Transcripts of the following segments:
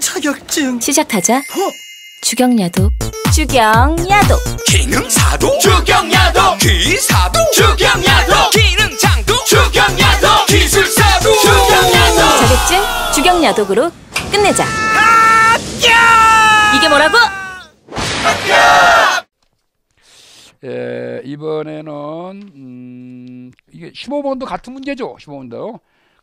자격증 시작하자 어? 주경야도 주경야도 기능사도 주경야도 기사도 주경야도 기능장도 주경야도 기술사도 주경야도 자격증 주경야독으로 끝내자 이게 뭐라고? 예, 이번에는 음, 이게 15번도 같은 문제죠. 15번도.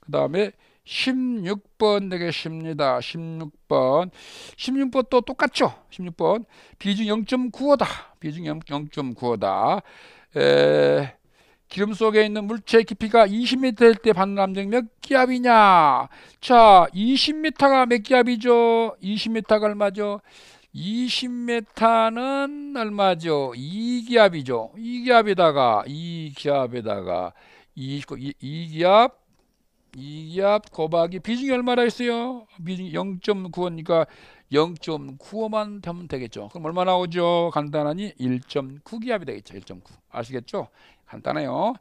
그 다음에 16번 되겠습니다. 16번. 16번 또 똑같죠? 16번. 비중 0.95다. 비중 0.95다. 에, 기름 속에 있는 물체의 깊이가 20m일 때 받는 압력이 몇 기압이냐? 자, 20m가 몇 기압이죠? 20m가 얼마죠? 20m는 얼마죠? 2기압이죠. 2기압에다가 2기압에다가 2기압 이압 곱하기 비중이 얼마나있어요 비중 이0 9원니까 그러니까 0.95만 되면 되겠죠. 그럼 얼마 나오죠? 간단하니 1.9기압이 되겠죠. 1.9 아시겠죠? 간단해요.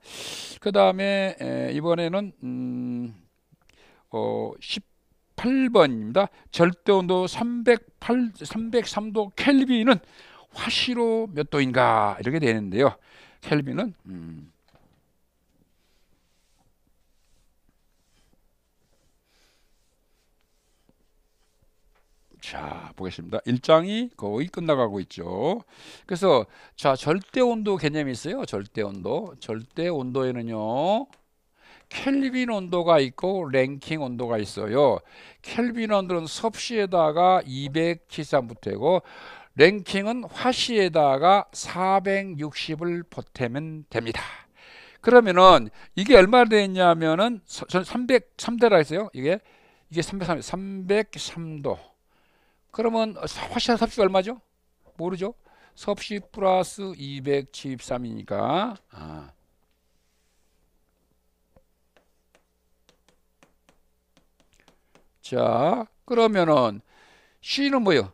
그 다음에 이번에는 음, 어, 18번입니다. 절대온도 308, 303도 켈빈은 화시로 몇 도인가 이렇게 되는데요. 켈빈은 음, 자, 보겠습니다. 1장이 거의 끝나가고 있죠. 그래서 자, 절대 온도 개념이 있어요. 절대 온도. 절대 온도에는요. 켈빈 온도가 있고 랭킹 온도가 있어요. 켈빈 온도는 섭씨에다가 273 보태고 랭킹은 화씨에다가 460을 보태면 됩니다. 그러면은 이게 얼마 되냐면은 303대라 했어요. 이게 이게 303 303도 그러면 화시아 섭씨 얼마죠? 모르죠? 섭씨 플러스 273이니까 아. 자 그러면은 C는 뭐예요?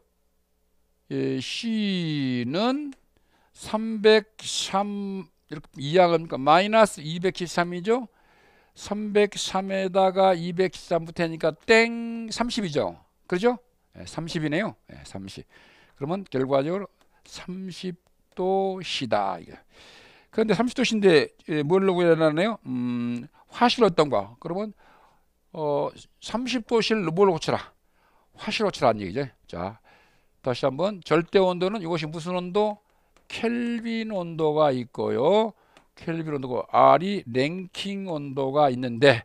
예, C는 303 이렇게 이하니까 마이너스 213이죠. 303에다가 213부터니까 땡 30이죠. 그렇죠? 30이네요. 예, 30. 예, 그러면 결과적으로 30도시다. 이게. 그런데 3 0도시인데 뭘로 구현하나요? 음, 화실 어떤 거? 그러면 어, 3 0도시를 뭘로 고쳐라? 화실 고쳐라는 얘기죠. 자, 다시 한번 절대 온도는 이것이 무슨 온도? 켈빈 온도가 있고요. 켈빈 온도고 R이 랭킹 온도가 있는데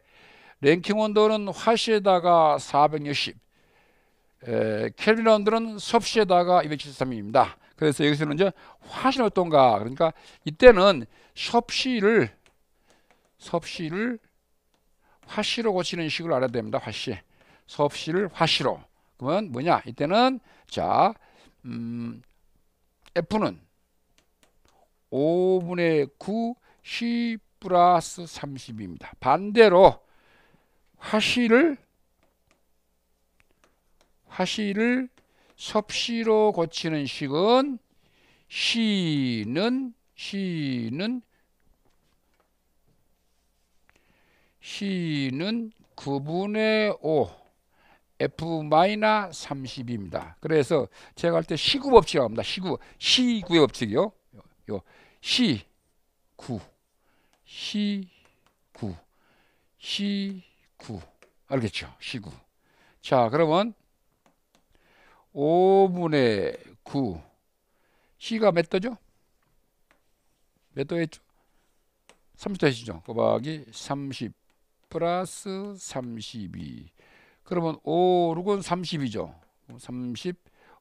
랭킹 온도는 화실에다가 460, 켈빈원들은 섭씨에다가 273입니다. 그래서 여기서는 이제 화신 어떤가 그러니까 이때는 섭씨를 섭씨를 화씨로 고치는 식으로 알아야 됩니다. 화씨 섭씨를 화씨로 그러면 뭐냐 이때는 자 음, F는 5분의 9 C 플러스 30입니다. 반대로 화씨를 하시를 섭시로 고치는 식은 시는 시는 시는 9분의 5 F-30입니다. 그래서 제가 할 때 시구 법칙이라고 합니다. 시구, 시구의 법칙이요. 요, 시구, 시구, 시구. 알겠죠? 시구. 자, 그러면 5분의 9 C가 몇 도죠? 몇도 했죠? 30도 했죠. 곱하기 30 플러스 32 그러면 5, 6은 30이죠. 30,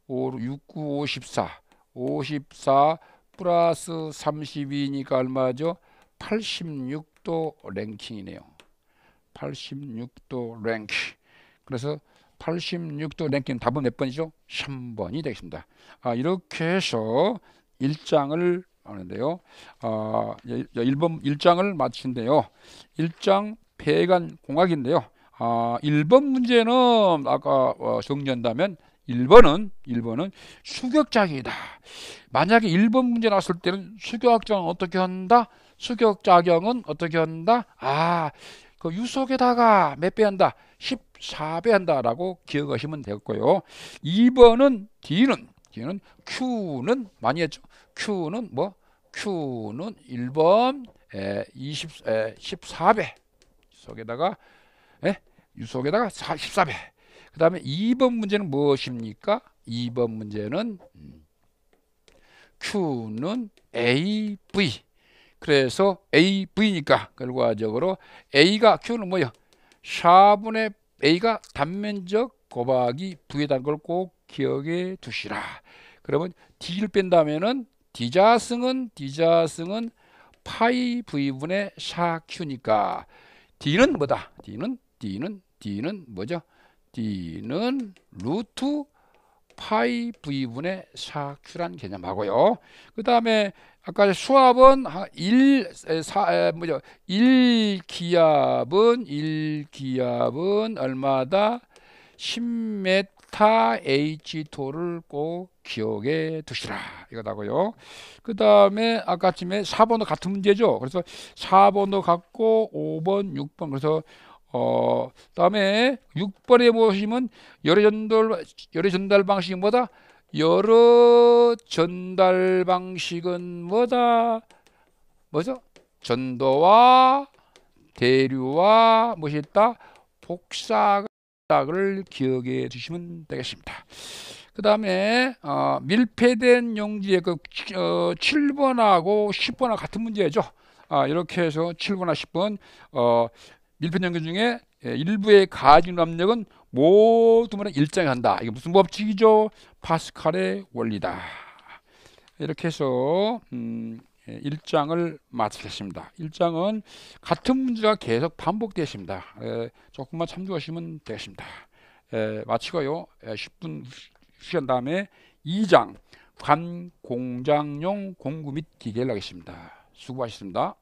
5, 6, 9, 54 54 플러스 32니까 얼마죠? 86도 랭킹이네요. 86도 랭킹. 그래서 86도 랭킹 답은 몇 번이죠? 3번이 되겠습니다. 아, 이렇게 해서 1장을 하는데요. 아, 1번 예, 예, 1장을 마친데요. 1장 배관 공학인데요. 아, 1번 문제는 아까 어, 정리한다면 1번은 1번은 수격작이다. 만약에 1번 문제 나왔을 때는 수격작은 어떻게 한다? 수격작용은 어떻게 한다? 아, 그 유속에다가 몇배 한다? 4배한다라고 기억하시면 되겠고요. 2번은 D는 D는 Q는 많이 했죠. Q는 뭐 Q는 1번 에, 20 에, 14배 속에다가 에? 속에다가 14배. 그다음에 2번 문제는 무엇입니까? 2번 문제는 Q는 AV. 그래서 AV니까 결과적으로 A가 Q는 뭐야? 4분의 A가 단면적 곱하기 V에 단걸꼭 기억해 두시라. 그러면 D를 뺀다면은 D자승은 D자승은 파이 V분의 샤큐니까 D는 뭐다? D는 D는 D는 뭐죠? D는 루트 파이 V분의 샤큐란 개념하고요. 그 다음에 아까 수압은 1, 4, 뭐죠? 1기압은 1기압은 얼마다? 10m H2를 꼭 기억해 두시라 이거다고요. 그 다음에 아까쯤에 4번도 같은 문제죠. 그래서 4번도 같고 5번, 6번 그래서 어 다음에 6번에 보시면 열의 전달 열의 전달 방식이 뭐다? 여러 전달 방식은 뭐다? 뭐죠? 전도와 대류와 무엇이 있다? 복사가 을 기억해 주시면 되겠습니다. 그 다음에 어, 밀폐된 용지의 그 어, 7번하고 10번하고 같은 문제죠. 아, 이렇게 해서 7번과 10번 어, 밀폐 연결 중에 예, 일부의 가진 압력은 모두 것은 일정한다. 이게 무슨 법칙이죠? 파스칼의 원리다. 이렇게 해서 음, 1장을 예, 마치겠습니다. 일장은 같은 문제가 계속 반복되십니다. 에, 예, 조금만 참조하시면 되겠습니다. 에, 예, 마치고요. 에, 10분 쉬식 다음에 2장 관공장용 공구 및 기계를 하겠습니다. 수고하셨습니다.